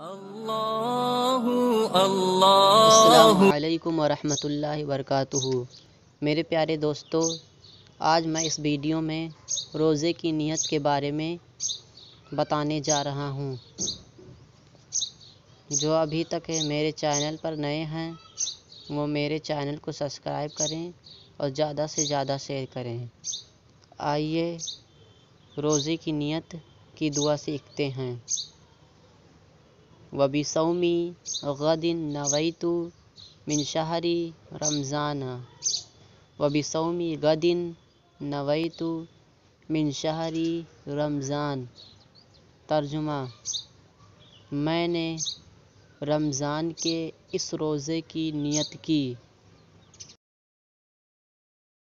अल्लाम वरहमतुल्लाहि वरक मेरे प्यारे दोस्तों आज मैं इस वीडियो में रोज़े की नियत के बारे में बताने जा रहा हूँ जो अभी तक मेरे चैनल पर नए हैं वो मेरे चैनल को सब्सक्राइब करें और ज़्यादा से ज़्यादा शेयर करें आइए रोज़े की नियत की दुआ सीखते हैं وب سومی غدن نویتو شہری رمضان وبی سومی غدن نویتو من شہری رمضان ترجمہ میں نے رمضان کے اس روزے کی نیت کی